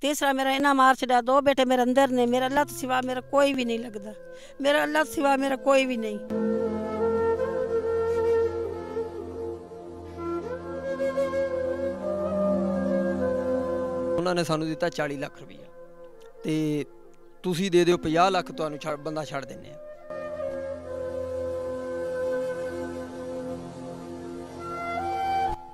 ਤੀਸਰਾ ਮੇਰਾ ਇਹਨਾਂ ਮਾਰ ਛੜਿਆ ਦੋ ਬੇਟੇ ਮੇਰੇ ਅੰਦਰ ਨੇ ਮੇਰਾ ਅੱਲਾ ਤੋਂ ਸਿਵਾ ਮੇਰਾ ਕੋਈ ਵੀ ਨਹੀਂ ਲੱਗਦਾ ਮੇਰਾ ਅੱਲਾ ਤੋਂ ਸਿਵਾ ਮੇਰਾ ਕੋਈ ਵੀ ਨਹੀਂ ਉਹਨਾਂ ਨੇ ਸਾਨੂੰ ਦਿੱਤਾ 40 ਲੱਖ ਰੁਪਈਆ ਤੇ ਤੁਸੀਂ ਦੇ ਦਿਓ 50 ਲੱਖ ਤੁਹਾਨੂੰ ਬੰਦਾ ਛੱਡ ਦਿੰਨੇ ਆ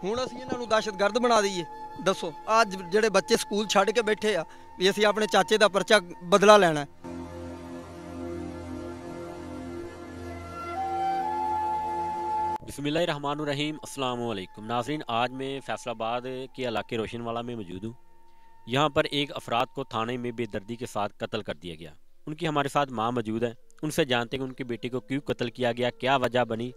ਹੁਣ ਅਸੀਂ ਇਹਨਾਂ ਨੂੰ ਦਹਿਸ਼ਤਗਰਦ ਬਣਾ ਦਈਏ ਦੱਸੋ ਆ ਜਿਹੜੇ ਬੱਚੇ ਸਕੂਲ ਛੱਡ ਕੇ ਬੈਠੇ ਆ ਵੀ ਅਸੀਂ ਆਪਣੇ ਚਾਚੇ ਦਾ ਪਰਚਾ ਬਦਲਾ ਲੈਣਾ बसमिलीम अल्लाम नाजरीन आज मैं फैसलाबाद के इलाके रोशनवाला में मौजूद हूँ यहाँ पर एक अफराद को थाने में बेदर्दी के साथ कत्ल कर दिया गया उनकी हमारे साथ माँ मौजूद है उनसे जानते हैं कि उनकी बेटी को क्यों कत्ल किया गया क्या वजह बनी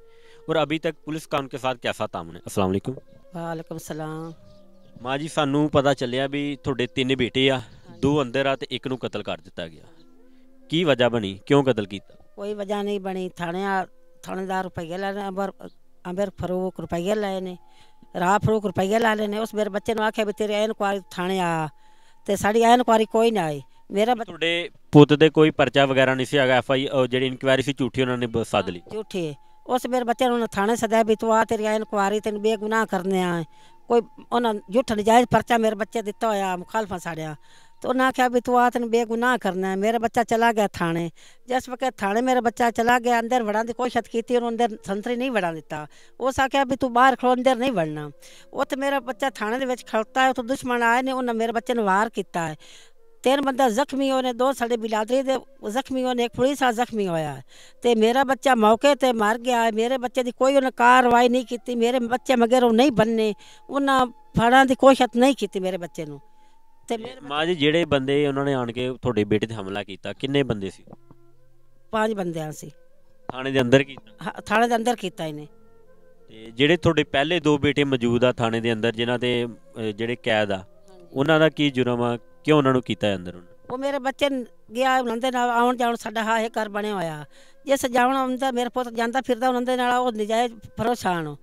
ਔਰ ਅਭੀ ਤੱਕ ਪੁਲਿਸ ਕਾਨੂੰਨ ਕੇ ਸਾਥ ਕਿਹਾ ਤਾਮਨ ਹੈ ਅਸਲਾਮ ਅਲੈਕੁਮ ਵਾਲੇਕੁਮ ਸਲਾਮ ਮਾਂ ਜੀ ਸਾਨੂੰ ਪਤਾ ਚੱਲਿਆ ਵੀ ਤੁਹਾਡੇ ਤਿੰਨ ਬੇਟੇ ਆ ਦੋ ਅੰਦਰ ਆ ਤੇ ਇੱਕ ਨੂੰ ਕਤਲ ਕਰ ਦਿੱਤਾ ਗਿਆ ਕੀ ਵਜ੍ਹਾ ਬਣੀ ਕਿਉਂ ਕਤਲ ਕੀਤਾ ਕੋਈ ਵਜ੍ਹਾ ਨਹੀਂ ਬਣੀ ਥਾਣਿਆ ਥਾਣੇਦਾਰ ਰੁਪਈਆ ਲੈ ਲੈਣਾ ਅੰਬਰ ਅੰਬਰ ਫਰੋਕ ਰੁਪਈਆ ਲਏ ਨੇ ਰਾਹ ਫਰੂਕ ਰੁਪਈਆ ਲਾ ਲੈਨੇ ਉਸ ਮੇਰੇ ਬੱਚੇ ਨੂੰ ਆਖਿਆ ਵੀ ਤੇਰੇ ਐਨ ਕੁਆਰੀ ਥਾਣੇ ਆ ਤੇ ਸਾਡੀ ਐਨ ਕੁਆਰੀ ਕੋਈ ਨਾ ਆਈ ਮੇਰਾ ਤੁਹਾਡੇ ਪੁੱਤ ਦੇ ਕੋਈ ਪਰਚਾ ਵਗੈਰਾ ਨਹੀਂ ਸੀ ਹੈਗਾ ਐਫ ਆਈ ਜਿਹੜੀ ਇਨਕੁਆਇਰੀ ਸੀ ਝੂਠੀ ਉਹਨਾਂ ਨੇ ਸੱਦ ਲਈ ਝੂਠੀ ਉਸ ਮੇਰੇ ਬੱਚੇ ਨੂੰ ਥਾਣੇ ਸਦਾ ਵੀ ਤੂੰ ਆ ਤੇਰੀ ਇਨਕੁਆਰੀ ਤੈਨੂੰ ਬੇਗੁਨਾਹ ਕਰਨੇ ਆ ਕੋਈ ਉਹਨਾਂ ਝੂਠ ਨਜਾਇਜ਼ ਪਰਚਾ ਮੇਰੇ ਬੱਚੇ ਦਿੱਤਾ ਹੋਇਆ ਮੁਖਾਲਫਾ ਸਾੜਿਆ ਤੋ ਨਾ ਕਿਹਾ ਵੀ ਤੂੰ ਆ ਤੈਨੂੰ ਬੇਗੁਨਾਹ ਕਰਨਾ ਮੇਰਾ ਬੱਚਾ ਚਲਾ ਗਿਆ ਥਾਣੇ ਜਿਸ ਵਕਤ ਥਾਣੇ ਮੇਰਾ ਬੱਚਾ ਚਲਾ ਗਿਆ ਅੰਦਰ ਵੜਾਂ ਦੀ ਕੋਸ਼ਿਸ਼ ਕੀਤੀ ਉਹਨੂੰ ਅੰਦਰ ਸੰਤਰੀ ਨਹੀਂ ਵੜਾ ਦਿੱਤਾ ਉਸ ਕਿਹਾ ਵੀ ਤੂੰ ਬਾਹਰ ਖੜੋ ਅੰਦਰ ਨਹੀਂ ਵੜਨਾ ਉੱਥੇ ਮੇਰਾ ਬੱਚਾ ਥਾਣੇ ਦੇ ਵਿੱਚ ਖੜਤਾ ਹੈ ਉਹ ਦੁਸ਼ਮਣ ਆਏ ਨੇ ਉਹਨਾਂ ਮੇਰੇ ਬੱਚੇ ਨੂੰ ਵਾਰ ਕੀਤਾ ਹੈ ਤਿੰਨ ਬੰਦਾ ਜ਼ਖਮੀ ਹੋਏ ਨੇ ਦੋ ਸਾਡੇ ਬਿਲਾਦਰੀ ਦੇ ਜ਼ਖਮੀ ਹੋਏ ਨੇ ਇੱਕ ਪੁਲਿਸ ਆ ਜ਼ਖਮੀ ਹੋਇਆ ਤੇ ਮੇਰਾ ਬੱਚਾ ਮੌਕੇ ਤੇ ਮਰ ਗਿਆ ਮੇਰੇ ਬੱਚੇ ਦੀ ਕੋਈ ਉਹਨਾਂ ਕਾਰਵਾਈ ਨਹੀਂ ਕੀਤੀ ਮੇਰੇ ਬੱਚੇ ਮਗਰ ਉਹ ਨਹੀਂ ਬੰਨੇ ਉਹਨਾਂ ਫੜਾਂ ਦੀ ਕੋਸ਼ਿਸ਼ ਨਹੀਂ ਕੀਤੀ ਮੇਰੇ ਬੱਚੇ ਨੂੰ ਤੇ ਮਾਂ ਜੀ ਜਿਹੜੇ ਬੰਦੇ ਉਹਨਾਂ ਨੇ ਆਣ ਕੇ ਤੁਹਾਡੇ ਬੇਟੇ ਤੇ ਹਮਲਾ ਕੀਤਾ ਕਿੰਨੇ ਬੰਦੇ ਸੀ ਪੰਜ ਬੰਦਿਆਂ ਸੀ ਥਾਣੇ ਦੇ ਅੰਦਰ ਕੀਤਾ ਥਾਣੇ ਦੇ ਅੰਦਰ ਕੀਤਾ ਇਹਨੇ ਤੇ ਜਿਹੜੇ ਤੁਹਾਡੇ ਪਹਿਲੇ ਦੋ ਬੇਟੇ ਮੌਜੂਦ ਆ ਥਾਣੇ ਦੇ ਅੰਦਰ ਜਿਨ੍ਹਾਂ ਤੇ ਜਿਹੜੇ ਕੈਦ ਆ ਉਹਨਾਂ ਦਾ ਕੀ ਜੁਰਮ ਆ ਕਿਉਂ ਉਹਨਾਂ ਨੂੰ ਕੀਤਾ ਅੰਦਰ ਉਹਨਾਂ ਉਹ ਮੇਰੇ ਬੱਚੇ ਗਿਆ ਉਹਨਾਂ ਦੇ ਨਾਲ ਆਉਣ ਜਾਣ ਸਾਡਾ ਹਾ ਘਰ ਬਣਿਆ ਹੋਇਆ ਜੇ ਸਜਾਉਣ ਆਉਂਦਾ ਮੇਰੇ ਪੁੱਤ ਜਾਂਦਾ ਫਿਰਦਾ ਉਹਨਾਂ ਦੇ ਨਾਲ ਉਹ ਨਜਾਇਜ਼ ਫਰੋਸ਼ਾਨ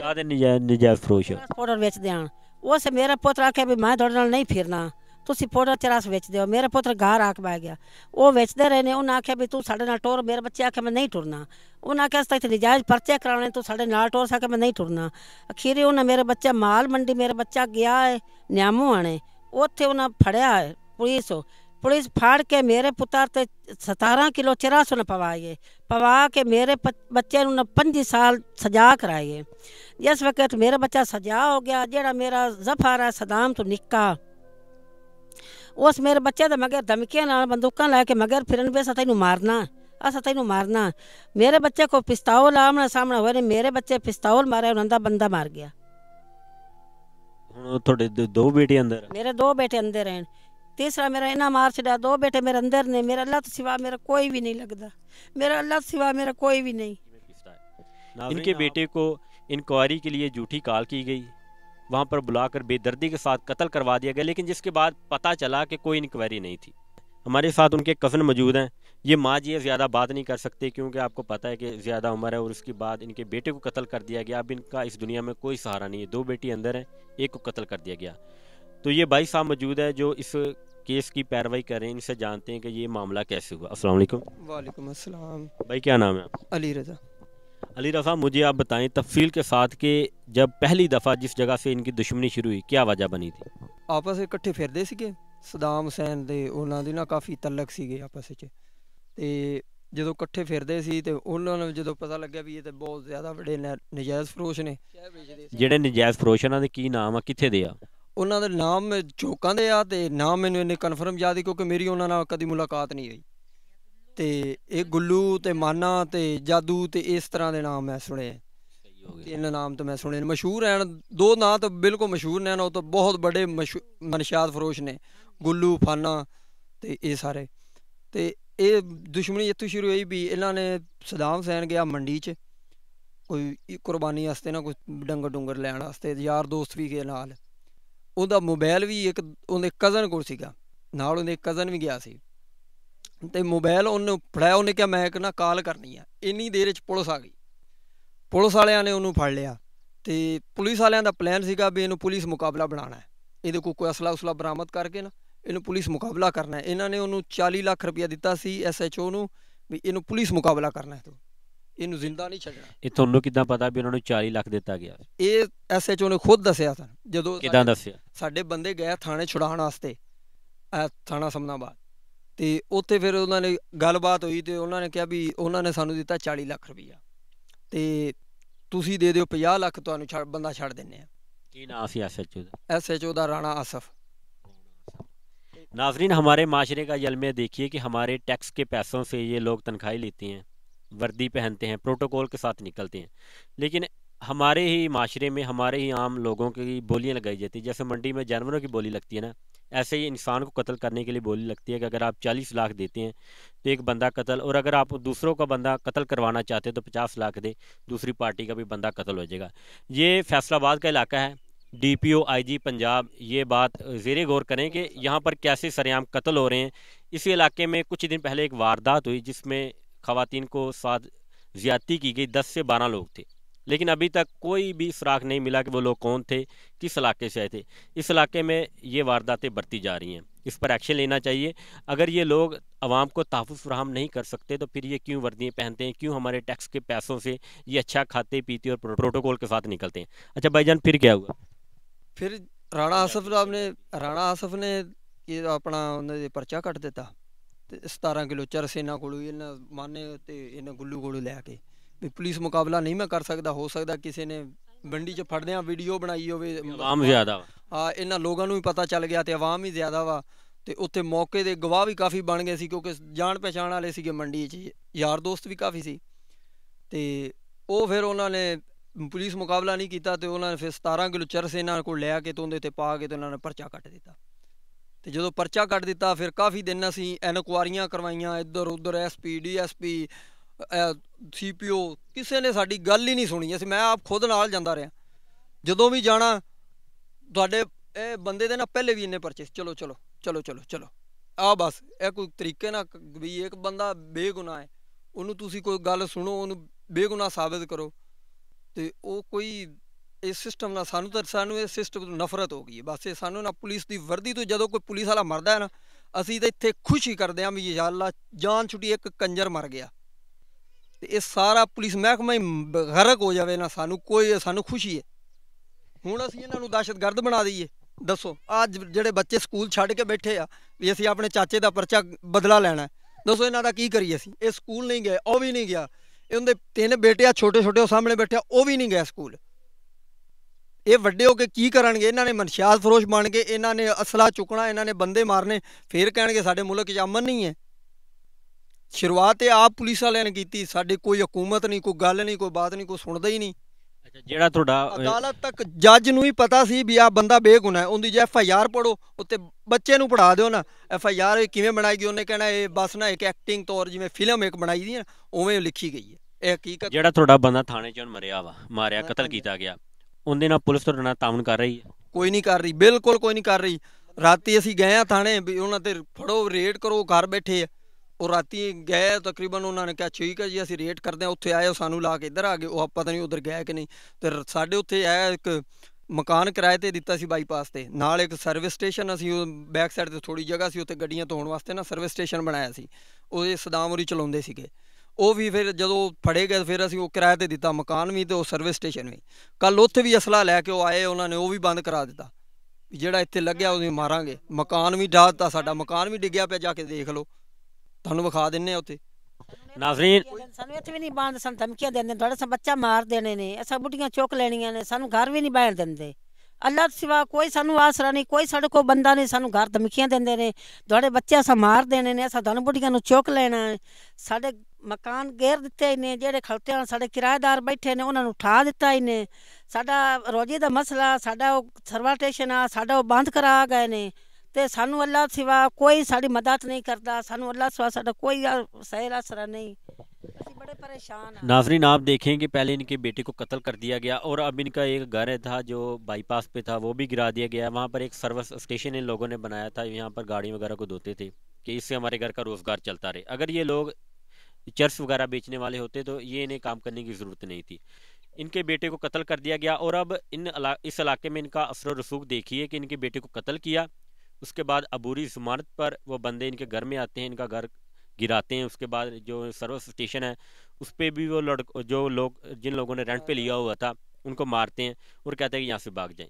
ਕਾਦੇ ਨਜਾਇਜ਼ ਨਜਾਇਜ਼ ਫਰੋਸ਼ ਫੋਟੋ ਵੇਚ ਦੇਣ ਉਸ ਮੇਰਾ ਪੁੱਤ ਆਖਿਆ ਵੀ ਮੈਂ ਤੁਹਾਡੇ ਨਾਲ ਨਹੀਂ ਫਿਰਨਾ ਤੁਸੀਂ ਫੋਟੋ ਚਰਾਸ ਵੇਚ ਦਿਓ ਮੇਰੇ ਪੁੱਤਰ ਘਰ ਆਕ ਬੈ ਗਿਆ ਉਹ ਵੇਚਦੇ ਰਹੇ ਨੇ ਉਹਨਾਂ ਆਖਿਆ ਵੀ ਤੂੰ ਸਾਡੇ ਨਾਲ ਟੋਰ ਮੇਰੇ ਬੱਚੇ ਆਖਿਆ ਮੈਂ ਨਹੀਂ ਟੁਰਨਾ ਉਹਨਾਂ ਆਖਿਆ ਸਤਾ ਇੱਥੇ ਨਜਾਇਜ਼ ਪਰਚੇ ਕਰਾਉਣੇ ਤੂੰ ਸਾਡੇ ਨਾਲ ਟੋਰ ਸਕੇ ਮੈਂ ਨਹੀਂ ਟੁਰਨਾ ਅਖੀਰੇ ਉਹਨਾਂ ਮੇਰੇ ਬੱਚਾ ਮਾਲ ਮੰਡੀ ਮੇਰੇ ਬੱਚਾ ਗਿਆ ਹੈ ਨਿਆਮੋ ਆਣੇ उत्थे उन्हें फड़या पुलिस पुलिस फाड़ के मेरे पुता से सतारह किलो चिरा सुन पवाए पवा के मेरे प बच्चे उन्हें पंजी साल सजा कराए इस वक्त मेरा बच्चा सजा हो गया जेड़ा मेरा जफर है सदाम तो निका उस मेरे बच्चे के मगर दमकिया ना बंदूक के मगर फिरन भी असा तेन मारना असा तेन मारना मेरे बच्चे को पिस्ताओ आमने सामने हो मेरे बच्चे पिस्ताओल मारे उन्होंने बंदा मार गया दो बेटे अंदर मेरे दो बेटे अंदर हैं तीसरा मेरा इना मार छड़ा दो बेटे मेरे अंदर ने मेरा अल्लाह तो सिवा मेरा कोई भी नहीं लगता मेरा अल्लाह तो सिवा मेरा कोई भी नहीं नाज़रीन, इनके बेटे को इंक्वायरी के लिए झूठी कॉल की गई वहाँ पर बुलाकर बेदर्दी के साथ कत्ल करवा दिया गया लेकिन जिसके बाद पता चला कि कोई इंक्वायरी नहीं थी हमारे साथ उनके कज़न मौजूद हैं ये माँ जी ज़्यादा बात नहीं कर सकते क्योंकि आपको पता है कि ज़्यादा उम्र है और उसके बाद इनके बेटे को कत्ल कर दिया गया अब इनका इस दुनिया में कोई सहारा नहीं है दो बेटी अंदर हैं एक को कत्ल कर दिया गया तो ये भाई साहब मौजूद है जो इस केस की पैरवाई कर रहे हैं इनसे जानते हैं कि ये मामला कैसे हुआ असल वालेकुम वालेकुम भाई क्या नाम है आप अली रज़ा अली रजा मुझे आप बताएं तफसील के साथ के जब पहली दफ़ा जिस जगह से इनकी दुश्मनी शुरू हुई क्या वजह बनी थी आपस इकट्ठे फिरते सके ਸਦਾਮ ਹੁਸੈਨ ਦੇ ਉਹਨਾਂ ਦੀ ਨਾ ਕਾਫੀ ਤਲਕ ਸੀਗੇ ਆਪਸ ਵਿੱਚ ਤੇ ਜਦੋਂ ਇਕੱਠੇ ਫਿਰਦੇ ਸੀ ਤੇ ਉਹਨਾਂ ਨੂੰ ਜਦੋਂ ਪਤਾ ਲੱਗਿਆ ਵੀ ਇਹ ਤੇ ਬਹੁਤ ਜ਼ਿਆਦਾ ਵੱਡੇ ਨਜਾਇਜ਼ ਫਰੋਸ਼ ਨੇ ਜਿਹੜੇ ਨਜਾਇਜ਼ ਫਰੋਸ਼ ਇਹਨਾਂ ਦੇ ਕੀ ਨਾਮ ਆ ਕਿੱਥੇ ਦੇ ਆ ਉਹਨਾਂ ਦੇ ਨਾਮ ਚੋਕਾਂ ਦੇ ਆ ਤੇ ਨਾਮ ਮੈਨੂੰ ਇੰਨੇ ਕਨਫਰਮ ਜਿਆਦਾ ਹੀ ਕਿਉਂਕਿ ਮੇਰੀ ਉਹਨਾਂ ਨਾਲ ਕਦੀ ਮੁਲਾਕਾਤ ਨਹੀਂ ਹੋਈ ਤੇ ਇਹ ਗੁੱਲੂ ਤੇ ਮਾਨਾ ਤੇ ਜਾਦੂ ਤੇ ਇਸ ਤਰ੍ਹਾਂ ਦੇ ਨਾਮ ਮੈਂ ਸੁਣੇ ਆ। ਤਿੰਨ ਨਾਮ ਤਾਂ ਮੈਂ ਸੁਣੇ ਨੇ ਮਸ਼ਹੂਰ ਐਣ ਦੋ ਨਾਂ ਤਾਂ ਬਿਲਕੁਲ ਮਸ਼ਹੂਰ ਨੇ ਉਹ ਤਾਂ ਬਹੁਤ ਵੱਡੇ ਮਨਸ਼ਾਦ ਫਰੋਸ਼ ਨੇ ਗੁੱਲੂ ਫਾਨਾ ਤੇ ਇਹ ਸਾਰੇ ਤੇ ਇਹ ਦੁਸ਼ਮਣੀ ਇੱਥੋਂ ਸ਼ੁਰੂ ਹੋਈ ਵੀ ਇਹਨਾਂ ਨੇ ਸਦਾਮ ਹੁਸੈਨ ਗਿਆ ਮੰਡੀ 'ਚ ਕੋਈ ਕੁਰਬਾਨੀ ਵਾਸਤੇ ਨਾ ਕੋਈ ਡੰਗਰ ਡੁੰਗਰ ਲੈਣ ਵਾਸਤੇ ਯਾਰ ਦੋਸਤ ਵੀ ਗਏ ਨਾਲ ਉਹਦਾ ਮੋਬਾਈਲ ਵੀ ਇੱਕ ਉਹਦੇ ਕਜ਼ਨ ਕੋਲ ਸੀਗਾ ਨਾਲ ਉਹਦੇ ਕਜ਼ਨ ਵੀ ਗਿਆ ਸੀ ਤੇ ਮੋਬਾਈਲ ਉਹਨੂੰ ਫੜਾਇਆ ਉਹਨੇ ਕਿਹਾ ਮੈਂ ਇੱਕ ਨਾ ਕਾਲ ਕਰਨੀ ਆ ਇੰਨੀ ਦੇਰ ਵਿੱਚ ਪੁਲਿਸ ਆ ਗਈ ਪੁਲਿਸ ਵਾਲਿਆਂ ਨੇ ਉਹਨੂੰ ਫੜ ਲਿਆ ਤੇ ਪੁਲਿਸ ਵਾਲਿਆਂ ਦਾ ਪਲਾਨ ਸੀਗਾ ਵੀ ਇਹਨੂੰ ਪੁਲਿਸ ਮੁਕਾਬਲਾ ਬਣਾਉਣਾ ਹੈ ਇਹਦੇ ਕੋਲ ਕੋਈ ਅਸਲਾ ਉਸਲਾ ਬਰਾਮਦ ਕਰਕੇ ਨਾ ਇਹਨੂੰ ਪੁਲਿਸ ਮੁਕਾਬਲਾ ਕਰਨਾ ਹੈ ਇਹਨਾਂ ਨੇ ਉਹਨੂੰ 40 ਲੱਖ ਰੁਪਇਆ ਦਿੱਤਾ ਸੀ ਐਸਐਚਓ ਨੂੰ ਵੀ ਇਹਨੂੰ ਪੁਲਿਸ ਮੁਕਾਬਲਾ ਕਰਨਾ ਹੈ ਤੂੰ ਇਹਨੂੰ ਜ਼ਿੰਦਾ ਨਹੀਂ ਛੱਡਣਾ ਇਹ ਤੁਹਾਨੂੰ ਕਿਦਾਂ ਪਤਾ ਵੀ ਉਹਨਾਂ ਨੂੰ 40 ਲੱਖ ਦਿੱਤਾ ਗਿਆ ਇਹ ਐਸਐਚਓ ਨੇ ਖੁਦ ਦੱਸਿਆ ਸਨ ਜਦੋਂ ਕਿਦਾਂ ਦੱਸਿਆ ਸਾਡੇ ਬੰਦੇ ਗਏ ਥਾਣੇ ਛੁਡਾਉਣ ਵਾਸਤੇ ਥਾਣਾ ਸਮਨਾਬਾਦ ਤੇ ਉੱਥੇ ਫਿਰ ਉਹਨਾਂ ਨੇ ਗੱਲਬਾਤ ਹੋਈ ਤੇ ਉਹਨਾਂ ਨੇ ਕਿਹਾ ਵੀ ਉਹਨਾਂ ਨੇ ਸਾਨੂੰ ਦਿੱਤਾ 40 ਲੱਖ ਰੁਪਇਆ ਤੇ ਤੁਸੀਂ ਦੇ ਦਿਓ 50 ਲੱਖ ਤੁਹਾਨੂੰ ਬੰਦਾ ਛੱਡ ਦਿੰਨੇ ਆ ਕੀ ਨਾਮ ਸੀ ਐਸਐਚਓ ਦਾ ਐਸਐਚਓ ਦਾ ਰਾਣਾ ਆਸਫ नाजरीन हमारे माशरे का जलमे देखिए कि हमारे टैक्स के पैसों से ये लोग तनख्वाही लेते हैं वर्दी पहनते हैं प्रोटोकॉल के साथ निकलते हैं लेकिन हमारे ही माशरे में हमारे ही आम लोगों की बोलियाँ लगाई जाती हैं जैसे मंडी में जानवरों की बोली लगती है ना ऐसे ही इंसान को कत्ल करने के लिए बोली लगती है कि अगर आप चालीस लाख देते हैं तो एक बंदा कत्ल और अगर आप दूसरों का बंदा कत्ल करवाना चाहते हैं तो पचास लाख दे दूसरी पार्टी का भी बंदा कत्ल हो जाएगा ये फैसलाबाद का इलाका है डीपीओ आईजी पंजाब ये बात जेर गौर करें कि यहाँ पर कैसे सरेआम कत्ल हो रहे हैं इसी इलाके में कुछ दिन पहले एक वारदात हुई जिसमें खातन को साथ ज़्यादती की गई दस से बारह लोग थे लेकिन अभी तक कोई भी सुराख नहीं मिला कि वो लोग कौन थे किस इलाके से आए थे इस इलाके में ये वारदातें बढ़ती जा रही हैं इस पर एक्शन लेना चाहिए अगर ये लोग आवाम को तहफ़ फ्राहम नहीं कर सकते तो फिर ये क्यों वर्दियाँ पहनते हैं क्यों हमारे टैक्स के पैसों से ये अच्छा खाते पीते और प्रोटोकॉल के साथ निकलते हैं अच्छा भाईजान फिर क्या हुआ ਫਿਰ ਰਾਣਾ ਆਸਫ ਸਾਹਿਬ ਨੇ ਰਾਣਾ ਆਸਫ ਨੇ ਇਹ ਆਪਣਾ ਉਹਨਾਂ ਦੇ ਪਰਚਾ ਕੱਟ ਦਿੱਤਾ ਤੇ 17 ਕਿਲੋ ਚਰਸੇਨਾ ਕੋਲੋਂ ਇਹਨਾਂ ਮਾਨੇ ਤੇ ਇਹਨਾਂ ਗੁੱਲੂ ਕੋਲੋਂ ਲੈ ਕੇ ਵੀ ਪੁਲਿਸ ਮੁਕਾਬਲਾ ਨਹੀਂ ਮੈਂ ਕਰ ਸਕਦਾ ਹੋ ਸਕਦਾ ਕਿਸੇ ਨੇ ਬੰਡੀ 'ਚ ਫੜਦੇ ਆ ਵੀਡੀਓ ਬਣਾਈ ਹੋਵੇ ਆਵਾਮ ਜ਼ਿਆਦਾ ਆ ਇਹਨਾਂ ਲੋਕਾਂ ਨੂੰ ਵੀ ਪਤਾ ਚੱਲ ਗਿਆ ਤੇ ਆਵਾਮ ਹੀ ਜ਼ਿਆਦਾ ਵਾ ਤੇ ਉੱਥੇ ਮੌਕੇ ਦੇ ਗਵਾਹ ਵੀ ਕਾਫੀ ਬਣ ਗਏ ਸੀ ਕਿਉਂਕਿ ਜਾਣ ਪਛਾਣ ਵਾਲੇ ਸੀਗੇ ਮੰਡੀ 'ਚ ਯਾਰ ਦੋਸਤ ਵੀ ਕਾਫੀ ਸੀ ਤੇ ਉਹ ਫਿਰ ਉਹਨਾਂ ਨੇ ਪੁਲਿਸ ਮੁਕਾਬਲਾ ਨਹੀਂ ਕੀਤਾ ਤੇ ਉਹਨਾਂ ਨੇ ਫਿਰ 17 ਕਿਲੋ ਚਰਸ ਇਹਨਾਂ ਕੋਲ ਲਿਆ ਕੇ ਤੇ ਉਹਦੇ ਤੇ ਪਾ ਕੇ ਤੇ ਉਹਨਾਂ ਨੇ ਪਰਚਾ ਕੱਟ ਦਿੱਤਾ ਤੇ ਜਦੋਂ ਪਰਚਾ ਕੱਟ ਦਿੱਤਾ ਫਿਰ ਕਾਫੀ ਦਿਨ ਅਸੀਂ ਐਨਕੁਆਰੀਆਂ ਕਰਵਾਈਆਂ ਇੱਧਰ ਉੱਧਰ ਐਸਪੀ ਡੀਐਸਪੀ ਸੀਪੀਓ ਕਿਸੇ ਨੇ ਸਾਡੀ ਗੱਲ ਹੀ ਨਹੀਂ ਸੁਣੀ ਅਸੀਂ ਮੈਂ ਆਪ ਖੁਦ ਨਾਲ ਜਾਂਦਾ ਰਿਹਾ ਜਦੋਂ ਵੀ ਜਾਣਾ ਤੁਹਾਡੇ ਇਹ ਬੰਦੇ ਦੇ ਨਾਲ ਪਹਿਲੇ ਵੀ ਇੰਨੇ ਪਰਚੇ ਚਲੋ ਚਲੋ ਚਲੋ ਚਲੋ ਚਲੋ ਆ ਬਸ ਇਹ ਕੋਈ ਤਰੀਕੇ ਨਾਲ ਵੀ ਇੱਕ ਬੰਦਾ ਬੇਗੁਨਾਹ ਹੈ ਉਹਨੂੰ ਤੁਸੀਂ ਕੋਈ ਗੱਲ ਸੁਣੋ ਉਹਨੂੰ ਬੇਗੁਨਾਹ ਸਾਬਤ ਕਰੋ ਤੇ ਉਹ ਕੋਈ ਇਸ ਸਿਸਟਮ ਨਾਲ ਸਾਨੂੰ ਤਾਂ ਸਾਨੂੰ ਇਸ ਸਿਸਟਮ ਤੋਂ ਨਫ਼ਰਤ ਹੋ ਗਈ ਹੈ ਬਸ ਇਹ ਸਾਨੂੰ ਨਾ ਪੁਲਿਸ ਦੀ ਵਰਦੀ ਤੋਂ ਜਦੋਂ ਕੋਈ ਪੁਲਿਸ ਵਾਲਾ ਮਰਦਾ ਹੈ ਨਾ ਅਸੀਂ ਤਾਂ ਇੱਥੇ ਖੁਸ਼ੀ ਕਰਦੇ ਆਂ ਵੀ ਯਾ ਅੱਲਾ ਜਾਨ ਛੁੱਟੀ ਇੱਕ ਕੰਜਰ ਮਰ ਗਿਆ ਤੇ ਇਹ ਸਾਰਾ ਪੁਲਿਸ ਮਹਿਕਮਾ ਹੀ ਗਰਕ ਹੋ ਜਾਵੇ ਨਾ ਸਾਨੂੰ ਕੋਈ ਸਾਨੂੰ ਖੁਸ਼ੀ ਹੈ ਹੁਣ ਅਸੀਂ ਇਹਨਾਂ ਨੂੰ ਦਹਿਸ਼ਤਗਰਦ ਬਣਾ ਦਈਏ ਦੱਸੋ ਅੱਜ ਜਿਹੜੇ ਬੱਚੇ ਸਕੂਲ ਛੱਡ ਕੇ ਬੈਠੇ ਆ ਵੀ ਅਸੀਂ ਆਪਣੇ ਚਾਚੇ ਦਾ ਪਰਚਾ ਬਦਲਾ ਲੈਣਾ ਦੱਸੋ ਇਹਨਾਂ ਦਾ ਕੀ ਕਰੀਏ ਅਸੀਂ ਇਹ ਸਕੂਲ ਨਹੀਂ ਗਏ ਉਹ ਵੀ ਨਹੀਂ ਗਿਆ ਉਹਦੇ ਤਿੰਨ ਬੇਟੇ ਆ ਛੋਟੇ ਛੋਟੇ ਉਹ ਸਾਹਮਣੇ ਬੈਠੇ ਉਹ ਵੀ ਨਹੀਂ ਗਏ ਸਕੂਲ ਇਹ ਵੱਡੇ ਹੋ ਕੇ ਕੀ ਕਰਨਗੇ ਇਹਨਾਂ ਨੇ ਮਨਸ਼ਿਆਦ ਫਰੋਸ਼ ਬਣ ਕੇ ਇਹਨਾਂ ਨੇ ਅਸਲਾ ਚੁੱਕਣਾ ਇਹਨਾਂ ਨੇ ਬੰਦੇ ਮਾਰਨੇ ਫੇਰ ਕਹਿਣਗੇ ਸਾਡੇ ਮੁਲਕ 'ਚ ਅਮਨ ਨਹੀਂ ਹੈ ਸ਼ੁਰੂਆਤ ਇਹ ਆਪ ਪੁਲਿਸ ਵਾਲਿਆਂ ਨੇ ਕੀਤੀ ਸਾਡੀ ਕੋਈ ਹਕੂਮਤ ਨਹੀਂ ਕੋਈ ਗੱਲ ਨਹੀਂ ਕੋਈ ਬਾਤ ਨਹੀਂ ਕੋਈ ਸੁਣਦਾ ਹੀ ਨਹੀਂ ਜਿਹੜਾ ਤੁਹਾਡਾ ਅਦਾਲਤ ਤੱਕ ਜੱਜ ਨੂੰ ਹੀ ਪਤਾ ਸੀ ਵੀ ਆ ਬੰਦਾ ਬੇਗੁਨਾਹ ਹੈ ਉਹਦੀ ਜੇ ਐਫ ਆਈ ਆਰ ਪੜੋ ਉੱਤੇ ਬੱਚੇ ਨੂੰ ਪੜਾ ਦਿਓ ਨਾ ਐਫ ਆਈ ਆਰ ਕਿਵੇਂ ਬਣਾਈ ਗਈ ਉਹਨੇ ਕਹਿਣਾ ਇਹ ਬਸ ਨਾ ਇੱਕ ਐਕਟਿੰਗ ਤੌਰ ਜਿਵੇਂ ਫਿਲਮ ਇੱਕ ਬਣਾਈ ਦੀ ਹੈ ਉਵੇਂ ਲਿਖੀ ਗਈ ਹੈ ਇਹ ਹਕੀਕਤ ਜਿਹੜਾ ਤੁਹਾਡਾ ਬੰਦਾ ਥਾਣੇ 'ਚੋਂ ਮਰਿਆ ਵਾ ਮਾਰਿਆ ਕਤਲ ਕੀਤਾ ਗਿਆ ਉਹਦੇ ਨਾਲ ਪੁਲਿਸ ਤੁਹਾਡੇ ਨਾਲ ਤਾਮਨ ਕਰ ਰਹੀ ਹੈ ਕੋਈ ਨਹੀਂ ਕਰ ਰਹੀ ਬਿਲਕੁਲ ਕੋਈ ਨਹੀਂ ਕਰ ਰਹੀ ਰਾਤੀ ਅਸੀਂ ਗਏ ਆ ਥਾਣੇ ਵੀ ਉਹਨਾਂ ਤੇ ਫੜੋ ਰੇਡ ਕਰੋ ਘਰ ਬੈਠੇ ਆ ਉਹ ਰਾਤੀ ਗਏ ਤਕਰੀਬਨ ਉਹਨਾਂ ਨੇ ਕਿਹਾ ਠੀਕ ਹੈ ਜੀ ਅਸੀਂ ਰੇਟ ਕਰਦੇ ਆ ਉੱਥੇ ਆਏ ਸਾਨੂੰ ਲਾ ਕੇ ਇੱਧਰ ਆ ਗਏ ਉਹ ਪਤਾ ਨਹੀਂ ਉਧਰ ਗਏ ਕਿ ਨਹੀਂ ਤੇ ਸਾਡੇ ਉੱਥੇ ਆਇਆ ਇੱਕ ਮਕਾਨ ਕਿਰਾਏ ਤੇ ਦਿੱਤਾ ਸੀ ਬਾਈਪਾਸ ਤੇ ਨਾਲ ਇੱਕ ਸਰਵਿਸ ਸਟੇਸ਼ਨ ਅਸੀਂ ਉਹ ਬੈਕ ਸਾਈਡ ਤੇ ਥੋੜੀ ਜਗ੍ਹਾ ਸੀ ਉੱਥੇ ਗੱਡੀਆਂ ਧੋਣ ਵਾਸਤੇ ਨਾ ਸਰਵਿਸ ਸਟੇਸ਼ਨ ਬਣਾਇਆ ਸੀ ਉਹ ਇਹ ਸਦਾਮੋਰੀ ਚਲਾਉਂਦੇ ਸੀਗੇ ਉਹ ਵੀ ਫਿਰ ਜਦੋਂ ਫੜੇ ਗਏ ਫਿਰ ਅਸੀਂ ਉਹ ਕਿਰਾਏ ਤੇ ਦਿੱਤਾ ਮਕਾਨ ਵੀ ਤੇ ਉਹ ਸਰਵਿਸ ਸਟੇਸ਼ਨ ਵੀ ਕੱਲ ਉੱਥੇ ਵੀ ਅਸਲਾ ਲੈ ਕੇ ਉਹ ਆਏ ਉਹਨਾਂ ਨੇ ਉਹ ਵੀ ਬੰਦ ਕਰਾ ਦਿੱਤਾ ਜਿਹੜਾ ਇੱਥੇ ਲੱਗਿਆ ਉਹਦੀ ਮਾਰਾਂਗੇ ਮਕਾਨ ਵੀ ਢਾ ਦਿੱਤਾ ਸਾਡਾ ਮਕਾਨ ਵੀ ਡਿੱਗਿਆ ਪਿਆ ਜਾ ਕੇ ਦੇਖ ਲਓ ਤੁਹਾਨੂੰ ਵਿਖਾ ਦਿੰਨੇ ਆ ਉੱਥੇ ਨਾਜ਼ਰੀਨ ਸਾਨੂੰ ਇੱਥੇ ਵੀ ਨਹੀਂ ਬੰਦ ਸਨ ਧਮਕੀਆਂ ਦਿੰਦੇ ਤੁਹਾਡੇ ਸਾਂ ਬੱਚਾ ਮਾਰ ਦੇਣੇ ਨੇ ਅਸਾਂ ਬੁੱਢੀਆਂ ਚੁੱਕ ਲੈਣੀਆਂ ਨੇ ਸਾਨੂੰ ਘਰ ਵੀ ਨਹੀਂ ਬਾਹਰ ਦਿੰਦੇ ਅੱਲਾ ਤੋਂ ਸਿਵਾ ਕੋਈ ਸਾਨੂੰ ਆਸਰਾ ਨਹੀਂ ਕੋਈ ਸਾਡੇ ਕੋ ਬੰਦਾ ਨਹੀਂ ਸਾਨੂੰ ਘਰ ਧਮਕੀਆਂ ਦਿੰਦੇ ਨੇ ਤੁਹਾਡੇ ਬੱਚੇ ਅਸਾਂ ਮਾਰ ਦੇਣੇ ਨੇ ਅਸਾਂ ਤੁਹਾਨੂੰ ਬੁੱਢੀਆਂ ਨੂੰ ਚੁੱਕ ਲੈਣਾ ਸਾਡੇ ਮਕਾਨ ਗੇਰ ਦਿੱਤੇ ਨੇ ਜਿਹੜੇ ਖਲਤੇ ਆ ਸਾਡੇ ਕਿਰਾਏਦਾਰ ਬੈਠੇ ਨੇ ਉਹਨਾਂ ਨੂੰ ਠਾ ਦਿੱਤਾ ਇਹਨੇ ਸਾਡਾ ਰੋਜੀ ਦਾ ਮਸਲਾ ਸਾਡਾ ਉਹ ਸਰਵਾ ਆ ਸਾਡਾ ਉਹ ਬੰਦ ਕਰਾ ਗਏ ਨੇ ਤੇ ਸਾਨੂੰ ਅੱਲਾ ਸਿਵਾ ਕੋਈ ਸਾਡੀ ਮਦਦ ਨਹੀਂ ਕਰਦਾ ਸਾਨੂੰ ਅੱਲਾ ਸਿਵਾ ਸਾਡਾ ਕੋਈ ਸਹਿਰਾ ਸਰਾ नहीं बड़े परेशान नाजरीन आप देखें कि पहले इनके बेटे को कत्ल कर दिया गया और अब इनका एक घर था जो बाईपास पे था वो भी गिरा दिया गया वहाँ पर एक सर्विस स्टेशन इन लोगों ने बनाया था यहाँ पर गाड़ी वगैरह को धोते थे कि इससे हमारे घर का रोज़गार चलता रहे अगर ये लोग चर्च वगैरह बेचने वाले होते तो ये इन्हें काम करने की ज़रूरत नहीं थी इनके बेटे को कत्ल कर दिया गया और अब इन इस इलाके में इनका असर रसूख देखिए कि इनके बेटे को कत्ल किया उसके बाद अबूरी जमानत पर वो बंदे इनके घर में आते हैं इनका घर गिराते हैं उसके बाद जो सर्विस स्टेशन है उस पर भी वो लड़क जो लोग जिन लोगों ने रेंट पे लिया हुआ था उनको मारते हैं और कहते हैं कि यहाँ से भाग जाएं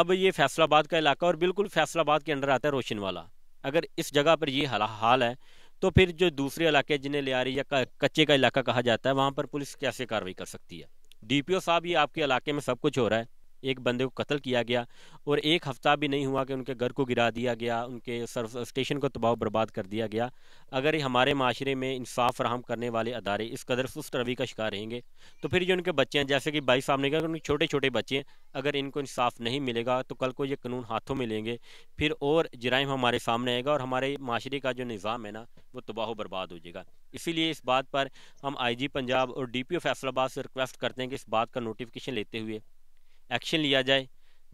अब ये फैसलाबाद का इलाका और बिल्कुल फैसलाबाद के अंडर आता है रोशन वाला अगर इस जगह पर ये हाल है तो फिर जो दूसरे इलाके जिन्हें लियारी या कच्चे का इलाका कहा जाता है वहाँ पर पुलिस कैसे कार्रवाई कर सकती है डी साहब ये आपके इलाके में सब कुछ हो रहा है एक बंदे को कत्ल किया गया और एक हफ्ता भी नहीं हुआ कि उनके घर को गिरा दिया गया उनके सर स्टेशन को तबाह बर्बाद कर दिया गया अगर हमारे माशरे में इंसाफ फराम करने वाले अदारे इस कदर सुस्त रवि का शिकार रहेंगे तो फिर जो उनके बच्चे हैं जैसे कि भाई साहब ने कहा उनके छोटे छोटे बच्चे हैं अगर इनको इंसाफ नहीं मिलेगा तो कल को ये कानून हाथों में लेंगे फिर और जराइम हमारे सामने आएगा और हमारे माशरे का जो निज़ाम है ना वो तबाह बर्बाद हो जाएगा इसीलिए इस बात पर हम जी पंजाब और डी पी ओ फैसलाबाद से रिक्वेस्ट करते हैं कि इस बात का नोटिफिकेशन लेते हुए एक्शन लिया जाए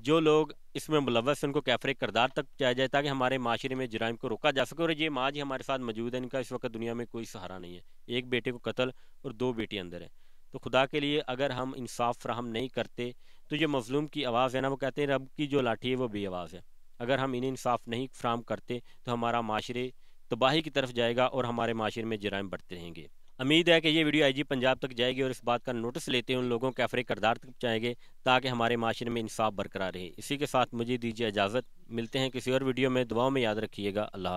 जो लोग इसमें मुलवस उनको कैफरे करदार तक पहुँचाया जाए ताकि हमारे माशरे में जराइम को रोका जा सके और ये माँ जी हमारे साथ मौजूद है इनका इस वक्त दुनिया में कोई सहारा नहीं है एक बेटे को कत्ल और दो बेटी अंदर है तो खुदा के लिए अगर हम इंसाफ फ्राहम नहीं करते तो ये मजलूम की आवाज़ है ना वो कहते हैं रब की जो लाठी है वो आवाज़ है अगर हम इन्हें इंसाफ नहीं फ्राहम करते तो हमारा माशरे तबाही की तरफ जाएगा और हमारे माशरे में जराइम बढ़ते रहेंगे उम्मीद है कि ये वीडियो आईजी पंजाब तक जाएगी और इस बात का नोटिस लेते हैं उन लोगों के अफरे करदार तक पहुँचाएंगे ताकि हमारे माशरे में इंसाफ बरकरार रहे इसी के साथ मुझे दीजिए इजाज़त मिलते हैं किसी और वीडियो में दुआओं में याद रखिएगा अल्लाह